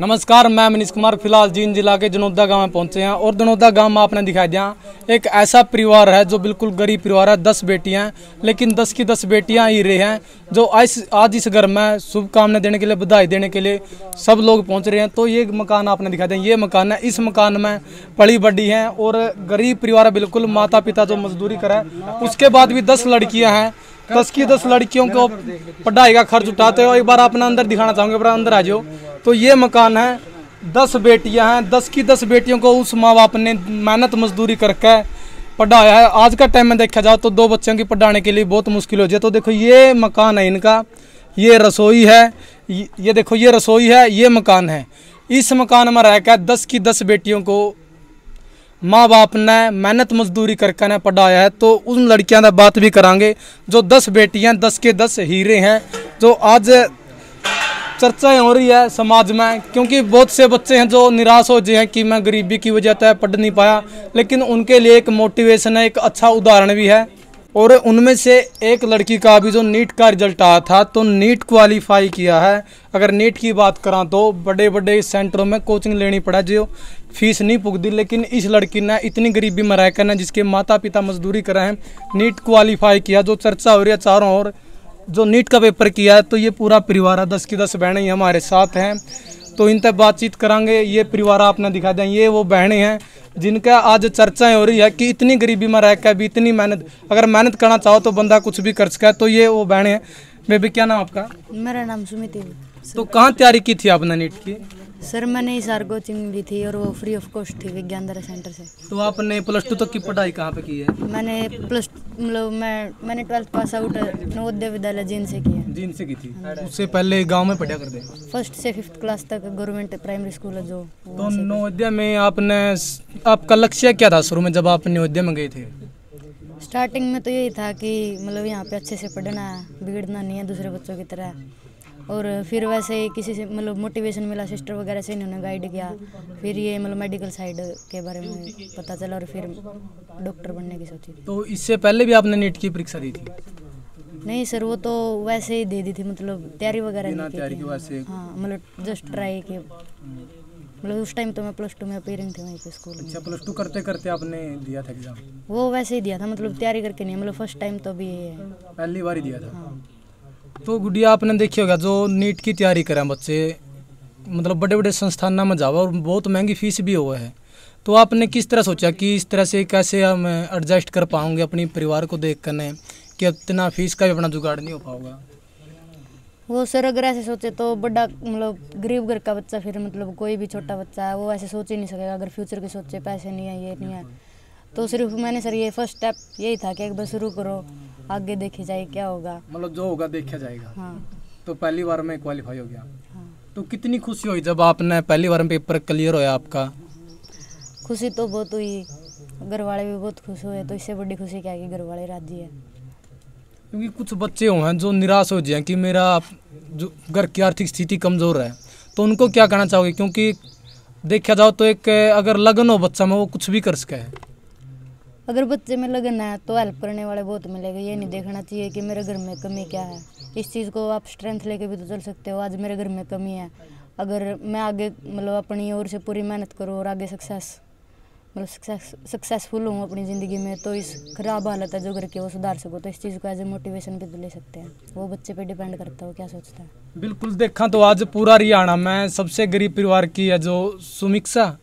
नमस्कार मैं मनीष कुमार फिलहाल जींद जिला के जनोदा गांव में पहुंचे हैं और जनोदा गांव में आपने दिखाई दिया एक ऐसा परिवार है जो बिल्कुल गरीब परिवार है दस बेटियां लेकिन दस की दस बेटियां ही रहे हैं जो आज आज इस घर में शुभकामनाएं देने के लिए बधाई देने के लिए सब लोग पहुंच रहे हैं तो ये मकान आपने दिखाई दें ये मकान है इस मकान में पड़ी बड्डी है और गरीब परिवार बिल्कुल माता पिता जो मजदूरी करें उसके बाद भी दस लड़कियाँ हैं दस की दस लड़कियों को पढ़ाई का खर्च उठाते हो एक बार आपने अंदर दिखाना चाहूँगे अंदर आ जाओ तो ये मकान है दस बेटियां हैं दस की दस बेटियों को उस माँ बाप ने मेहनत मजदूरी करके पढ़ाया है आज का टाइम में देखा जाओ तो दो बच्चों की पढ़ाने के लिए बहुत मुश्किल हो जाए तो देखो ये मकान है इनका ये रसोई है ये देखो ये रसोई है ये मकान है इस मकान में रहकर दस की दस बेटियों को माँ बाप ने मेहनत मजदूरी करके ने पढ़ाया है तो उन लड़कियां का बात भी करांगे जो दस बेटियां दस के दस हीरे हैं जो आज चर्चाएं हो रही है समाज में क्योंकि बहुत से बच्चे हैं जो निराश हो जाए हैं कि मैं गरीबी की वजह से पढ़ नहीं पाया लेकिन उनके लिए एक मोटिवेशन है एक अच्छा उदाहरण भी है और उनमें से एक लड़की का भी जो नीट का रिजल्ट आया था तो नीट क्वालिफाई किया है अगर नीट की बात करा तो बड़े बड़े सेंटरों में कोचिंग लेनी पड़ा जो फीस नहीं पुगती लेकिन इस लड़की ने इतनी गरीबी में रहकर जिसके माता पिता मजदूरी करा है नीट क्वालिफाई किया जो चर्चा हो रही है चारों ओर जो नीट का पेपर किया है तो ये पूरा परिवार है दस की दस बहने ही हमारे साथ हैं तो इन तक बातचीत करांगे ये परिवार आपने दिखा दें ये वो बहने हैं जिनका आज चर्चाएं हो रही है कि इतनी गरीबी में रहकर भी इतनी मेहनत अगर मेहनत करना चाहो तो बंदा कुछ भी कर सका है तो ये वो बहने हैं बेबी क्या नाम आपका मेरा नाम सुमित तो कहाँ तैयारी की थी आपने नीट की सर मैंने इस आर कोचिंग ली थी और वो फ्री ऑफ कॉस्ट थी विज्ञान दरा सेंटर से तो आपने प्लस टू तक तो की पढ़ाई कहाँ पे की है मैंने प्लस मतलब मैं मैंने ट्वेल्थ पास आउट नवोदय विद्यालय जींद से की है जींद से की थी हाँ। उससे पहले गांव में पढ़ा करते फर्स्ट से फिफ्थ क्लास तक गवर्नमेंट प्राइमरी स्कूल है जो तो नवोदय में आपने आपका लक्ष्य क्या था शुरू में जब आप नवोदय में गए थे स्टार्टिंग में तो यही था कि मतलब यहाँ पे अच्छे से पढ़ना है बिगड़ना नहीं है दूसरे बच्चों की तरह और फिर वैसे किसी से मतलब मोटिवेशन मिला सिस्टर वगैरह से इन्होंने गाइड किया फिर ये मतलब मेडिकल साइड के बारे में पता चला और फिर डॉक्टर बनने की सोची तो इससे पहले भी आपने नीट की परीक्षा दी थी नहीं सर वो तो वैसे ही दे दी थी मतलब तैयारी वगैरह नहीं तैयारी की वैसे हाँ मतलब जस्ट ट्राई किया मतलब उस टाइम तो मैं प्लस टू में अपेयरिंग थी वहीं पे स्कूल अच्छा प्लस टू करते करते आपने दिया था एग्जाम वो वैसे ही दिया था मतलब तैयारी करके नहीं मतलब फर्स्ट टाइम तो अभी पहली बार ही दिया था हाँ। तो गुड़िया आपने देखी होगा जो नीट की तैयारी करें बच्चे मतलब बड़े बड़े संस्थान में जाओ और बहुत महंगी फीस भी हो है तो आपने किस तरह सोचा कि इस तरह से कैसे हम एडजस्ट कर पाऊँगे अपने परिवार को देख करने कि इतना फीस का भी अपना जुगाड़ नहीं हो पाओगा वो सर अगर ऐसे सोचे तो बड़ा मतलब गरीब घर का बच्चा फिर मतलब कोई भी छोटा बच्चा है वो ऐसे सोच ही नहीं सकेगा अगर फ्यूचर के सोचे पैसे नहीं है ये नहीं है तो सिर्फ मैंने सर ये फर्स्ट स्टेप यही था कि एक बार शुरू करो आगे देखे जाए क्या होगा मतलब जो होगा देखा जाएगा हाँ तो पहली बार में क्वालिफाई हो गया हाँ। तो कितनी खुशी हुई जब आपने पहली बार में पेपर क्लियर होया आपका खुशी तो बहुत हुई घर वाले भी बहुत खुश हुए तो इससे बड़ी खुशी क्या घर वाले राजी है क्योंकि कुछ बच्चे हुए हैं जो निराश हो जाए कि मेरा जो घर की आर्थिक स्थिति कमज़ोर है तो उनको क्या कहना चाहोगे क्योंकि देखा जाओ तो एक अगर लगन हो बच्चा में वो कुछ भी कर सके है अगर बच्चे में लगन है तो हेल्प करने वाले बहुत मिलेगा ये नहीं देखना चाहिए कि मेरे घर में कमी क्या है इस चीज़ को आप स्ट्रेंथ लेके भी तो चल सकते हो आज मेरे घर में कमी है अगर मैं आगे मतलब अपनी ओर से पूरी मेहनत करूँ और आगे सक्सेस मतलब सक्सेस सक्सेसफुल हूँ अपनी ज़िंदगी में तो इस खराब हालत है जो करके वो सुधार सको तो इस चीज़ को एज ए मोटिवेशन भी तो ले सकते हैं वो बच्चे पे डिपेंड करता है वो क्या सोचता है बिल्कुल देखा तो आज पूरा हरियाणा में सबसे गरीब परिवार की है जो सुमिक्सा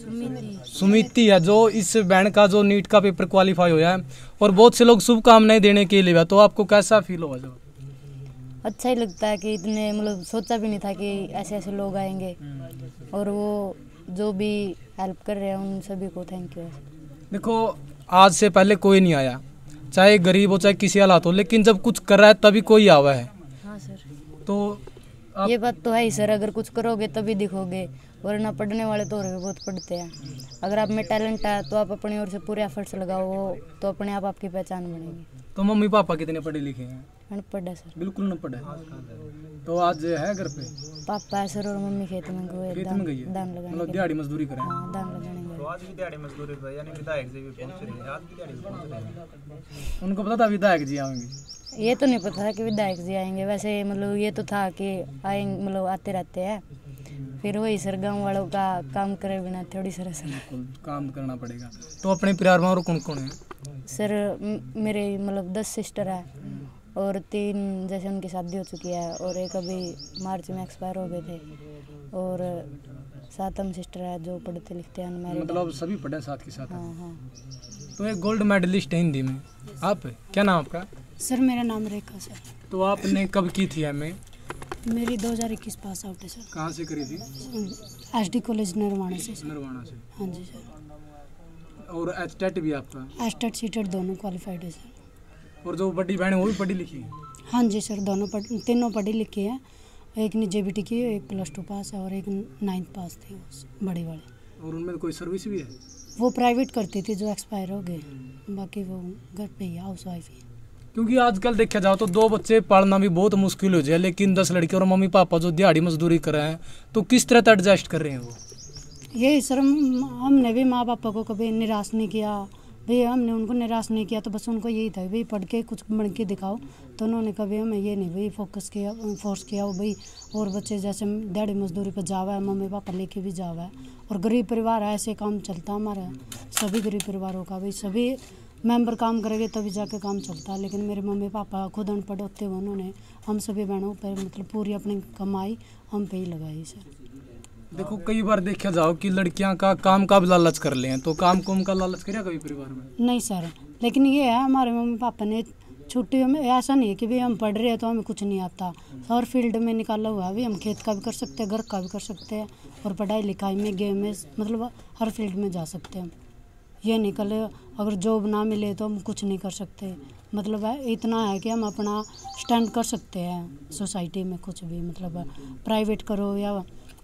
सुमिति है जो इस बैंड का जो नीट का पेपर क्वालिफाई हुआ है और बहुत से लोग शुभकामनाएं देने के लिए तो आपको कैसा फील हुआ जो अच्छा ही लगता है कि इतने मतलब सोचा भी नहीं था कि ऐसे ऐसे लोग आएंगे और वो जो भी हेल्प कर रहे हैं उन सभी को थैंक यू देखो आज से पहले कोई नहीं आया चाहे गरीब हो चाहे किसी हालात हो लेकिन जब कुछ कर रहा है तभी कोई आवा है हाँ सर तो आप... ये बात तो है ही सर अगर कुछ करोगे तभी दिखोगे वरना पढ़ने वाले तो और भी बहुत पढ़ते हैं अगर आप में टैलेंट है तो आप अपनी ओर से पूरे एफर्ट्स लगाओ तो अपने आप आपकी पहचान बनेगी तो मम्मी पापा कितने पढ़े लिखे हैं है सर बिल्कुल अनपढ़ तो आज है घर पे पापा है सर और मम्मी खेत में गए खेत में गई लगाने मतलब दिहाड़ी मजदूरी करें हां लगाने गए तो आज भी दिहाड़ी मजदूरी यानी विधायक जी भी पहुंच रहे हैं आज भी दिहाड़ी पहुंच रहे हैं उनको पता था विधायक जी आएंगे ये तो नहीं पता था कि विधायक जी आएंगे वैसे मतलब ये तो था कि आएंगे मतलब आते रहते हैं फिर वही सर गाँव वालों का काम करे बिना थोड़ी सर सर काम करना पड़ेगा तो अपने परिवार में और कौन कौन है सर मेरे मतलब दस सिस्टर है और तीन जैसे उनकी शादी हो चुकी है और एक अभी मार्च में एक्सपायर हो गए थे और सातम सिस्टर है जो पढ़ते लिखते हैं मतलब सभी पढ़े साथ के साथ हाँ हाँ तो एक गोल्ड मेडलिस्ट है हिंदी में आप क्या नाम आपका सर मेरा नाम रेखा सर तो आपने कब की थी हमें मेरी 2021 पास आउट है सर कहाँ से करी थी एस डी कॉलेज नरवाना से नरवाना से हाँ जी सर और एस्टेट e भी आपका एस्टेट e सीटेट दोनों क्वालिफाइड है सर और जो बड़ी बहन है वो भी पढ़ी लिखी है हाँ जी सर दोनों पढ़ तीनों पढ़ी लिखी है एक ने जे की एक प्लस टू पास है और एक नाइन्थ पास थी बड़े वाले और उनमें कोई सर्विस भी है वो प्राइवेट करती थी जो एक्सपायर हो गए बाकी वो घर पे ही हाउस वाइफ ही क्योंकि आजकल देखा जाओ तो दो बच्चे पालना भी बहुत मुश्किल हो जाए लेकिन दस लड़के और मम्मी पापा जो दिहाड़ी मजदूरी कर रहे हैं तो किस तरह से एडजस्ट कर रहे हैं वो यही सर हमने भी माँ पापा को कभी निराश नहीं किया भाई हमने उनको निराश नहीं किया तो बस उनको यही था भाई पढ़ के कुछ बन के दिखाओ तो उन्होंने कभी हमें ये नहीं भाई फोकस किया फोर्स किया भाई और बच्चे जैसे दिहाड़ी मजदूरी पर जावा है मम्मी पापा लेके भी जावा है और गरीब परिवार है ऐसे काम चलता हमारा सभी गरीब परिवारों का भाई सभी मेंबर काम करेंगे तभी जाके काम चलता है लेकिन मेरे मम्मी पापा खुद अनपढ़ होते हुए उन्होंने हम सभी बहनों पर मतलब पूरी अपनी कमाई हम पे ही लगाई सर देखो कई बार देखा जाओ कि लड़कियां का काम का भी लालच कर ले तो काम कुम का लालच करेगा कभी परिवार में नहीं सर लेकिन ये है हमारे मम्मी पापा ने छुट्टियों में ऐसा नहीं है कि भाई हम पढ़ रहे हैं तो हमें कुछ नहीं आता हर फील्ड में निकाला हुआ है भी हम खेत का भी कर सकते हैं घर का भी कर सकते हैं और पढ़ाई लिखाई में गेम में मतलब हर फील्ड में जा सकते हैं ये निकले अगर जॉब ना मिले तो हम कुछ नहीं कर सकते मतलब है इतना है कि हम अपना स्टैंड कर सकते हैं सोसाइटी में कुछ भी मतलब प्राइवेट करो या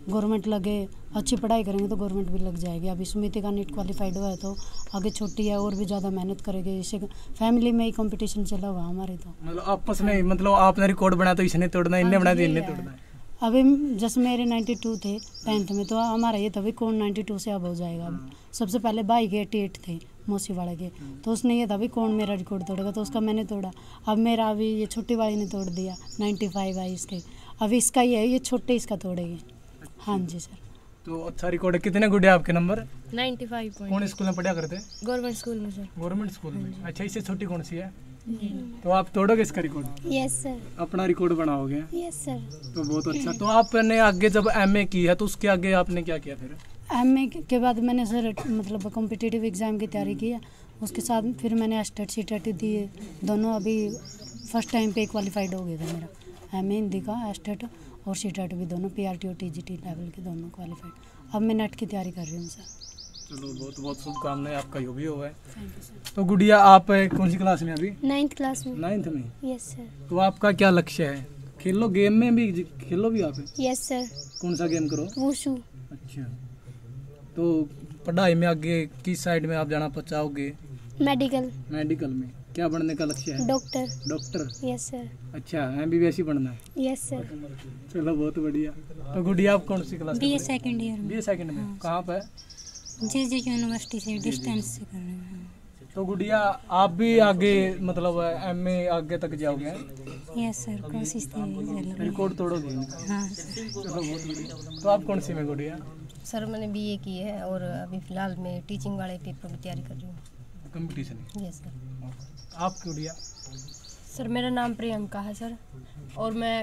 गवर्नमेंट लगे अच्छी पढ़ाई करेंगे तो गवर्नमेंट भी लग जाएगी अभी सुमिति का नीट क्वालिफाइड हुआ है तो आगे छोटी है और भी ज़्यादा मेहनत करेगी इससे फैमिली में ही कंपटीशन चला हुआ हमारे तो मतलब आपस में मतलब आपने रिकॉर्ड बनाया तो इसने तोड़ना इन्हें हाँ बनाया तो इन्हें तोड़ना अभी जैसे मेरे नाइन्टी टू थे टेंथ में तो हमारा ये था भाई कौन टू से अब हो जाएगा अब हाँ। सबसे पहले भाई के एट थे मौसीवाड़ा के हाँ। तो उसने ये था भाई कौन मेरा रिकॉर्ड तोड़ेगा तो उसका मैंने तोड़ा अब मेरा अभी ये छोटी वाली ने तोड़ दिया नाइन्टी फाइव आई इसके अभी इसका ये है ये छोटे इसका तोड़ेगी अच्छा। हाँ जी सर तो अच्छा रिकॉर्ड है कितने गुड है आपके नंबर फाइव कौन स्कूल में पढ़ा करते गवर्नमेंट स्कूल में सर गवर्नमेंट स्कूल में हाँ अच्छा इससे छोटी कौन सी है तो आप तोड़ोगे इसका रिकॉर्ड यस सर अपना रिकॉर्ड बनाओगे यस सर तो बहुत अच्छा तो आपने आगे जब एमए की है तो उसके आगे आपने क्या किया फिर एमए के बाद मैंने सर मतलब कॉम्पिटेटिव एग्ज़ाम की तैयारी की है उसके साथ फिर मैंने एस्टेट सी टेट दिए दोनों अभी फर्स्ट टाइम पे क्वालिफाइड हो गया था मेरा एम ए हिंदी का एस्टेट और सी टेट भी दोनों पी आर टी और टी जी टी लेवल के दोनों क्वालिफाइड अब मैं नेट की तैयारी कर रही हूँ सर चलो बहुत बहुत शुभकामनाएं आपका भी हो है तो गुड़िया आप कौन सी क्लास में अभी नाइन्थ क्लास में नाइन्थ में यस सर तो आपका क्या लक्ष्य है खेलो गेम में भी खेलो भी आप यस सर कौन सा गेम करो वूशू अच्छा तो पढ़ाई में आगे किस साइड में आप जाना चाहोगे मेडिकल मेडिकल में क्या बनने का लक्ष्य है डॉक्टर डॉक्टर यस सर अच्छा एम बी बी एस ही बनना है यस सर चलो बहुत बढ़िया तो गुड़िया आप कौन सी class B A second year B A second में हाँ। कहाँ पर जी जी यूनिवर्सिटी से डिस्टेंस से कर रहे हैं हाँ। तो गुड़िया आप भी आगे मतलब एम ए आगे तक जाओगे यस सर कोशिश रिकॉर्ड तो तोड़ोगे हाँ तो आप कौन सी में गुड़िया सर मैंने बी ए की है और अभी फिलहाल मैं टीचिंग वाले पेपर की तैयारी कर रही हूँ कंपटीशन यस सर आप गुड़िया सर मेरा नाम प्रियंका है सर और मैं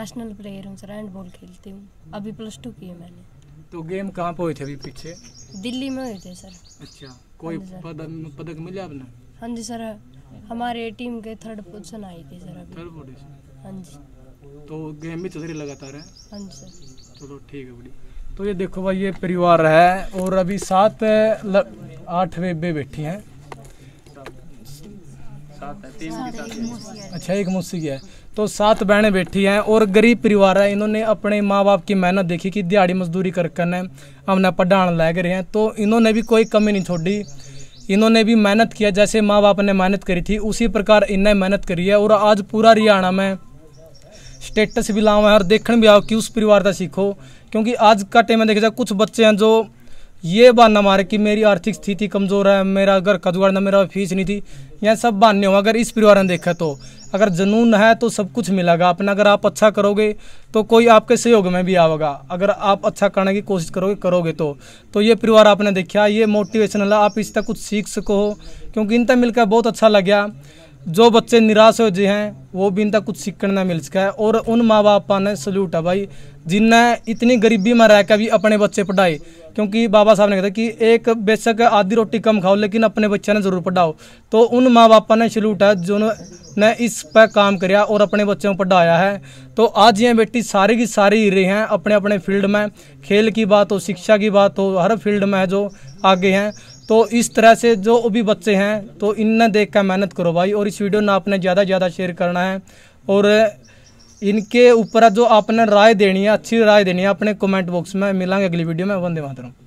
नेशनल प्लेयर हूँ सर हैंडबॉल खेलती हूँ अभी प्लस टू की है मैंने तो गेम कहाँ पे हुए थे अभी पीछे दिल्ली में हुए थे सर अच्छा कोई हाँ पदक मिला आपने हाँ जी सर हमारे टीम के थर्ड पोजिशन आई थी सर थर्ड पोजिशन हाँ जी तो गेम भी चल रही लगातार है हाँ जी सर चलो ठीक है बड़ी तो ये देखो भाई ये परिवार है और अभी सात आठ बेबे बैठी हैं अच्छा एक मुसी है तो सात बहनें बैठी हैं और गरीब परिवार है इन्होंने अपने माँ बाप की मेहनत देखी कि दिहाड़ी मजदूरी कर करने हमने पढ़ाने लायक रहे हैं तो इन्होंने भी कोई कमी नहीं छोड़ी इन्होंने भी मेहनत किया जैसे माँ बाप ने मेहनत करी थी उसी प्रकार इन्हें मेहनत करी है और आज पूरा हरियाणा में स्टेटस भी लाओ है और देखने भी आओ कि उस परिवार का सीखो क्योंकि आज का टाइम में देखा जाए कुछ बच्चे हैं जो ये बहाना मारे कि मेरी आर्थिक स्थिति कमज़ोर है मेरा घर का जुगाड़ना मेरा फीस नहीं थी यह सब बहाने हो अगर इस परिवार ने देखा तो अगर जुनून है तो सब कुछ मिलेगा अपना अगर आप अच्छा करोगे तो कोई आपके सहयोग में भी आवेगा अगर आप अच्छा करने की कोशिश करोगे करोगे तो तो ये परिवार आपने देखा ये मोटिवेशनल है आप इस तक कुछ सीख सको हो क्योंकि इन तक मिलकर बहुत अच्छा लग गया जो बच्चे निराश हो जी हैं वो भी इन तक कुछ सीखने मिल सका है और उन माँ बापा ने सल्यूट है भाई जिनने इतनी गरीबी में रह कर भी अपने बच्चे पढ़ाए क्योंकि बाबा साहब ने कहा कि एक बेशक आधी रोटी कम खाओ लेकिन अपने बच्चे ने ज़रूर पढ़ाओ तो उन माँ बापा ने सलूट है जिन्होंने इस पर काम करया और अपने बच्चों को पढ़ाया है तो आज ये बेटी सारी की सारी ही रही हैं अपने अपने फील्ड में खेल की बात हो शिक्षा की बात हो हर फील्ड में है जो आगे हैं तो इस तरह से जो भी बच्चे हैं तो इनने देख कर मेहनत करो भाई और इस वीडियो ने आपने ज़्यादा से ज़्यादा शेयर करना है और इनके ऊपर जो आपने राय देनी है अच्छी राय देनी है अपने कमेंट बॉक्स में मिलेंगे अगली वीडियो में वंदे मातरम